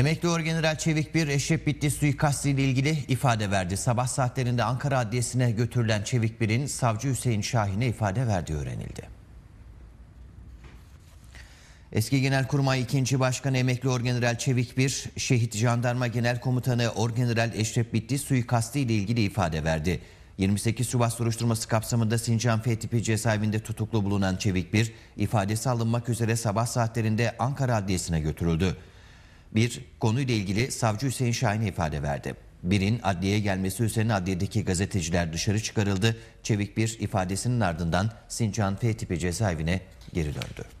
Emekli Orgeneral Çevik bir Eşref Bitlis suikastı ile ilgili ifade verdi. Sabah saatlerinde Ankara Adliyesi'ne götürülen Çevik birin savcı Hüseyin Şahin'e ifade verdiği öğrenildi. Eski Genelkurmay 2. Başkanı Emekli Orgeneral Çevik bir Şehit Jandarma Genel Komutanı Orgeneral Eşref Bitlis suikastı ile ilgili ifade verdi. 28 Şubat soruşturması kapsamında Sincan F tipi cezaevinde tutuklu bulunan Çevik bir ifadesi alınmak üzere sabah saatlerinde Ankara Adliyesi'ne götürüldü bir konuyla ilgili savcı Hüseyin Şahin ifade verdi. Birin adliyeye gelmesi üzerine adliyedeki gazeteciler dışarı çıkarıldı. Çevik bir ifadesinin ardından Sincan F tipi cezaevine geri döndü.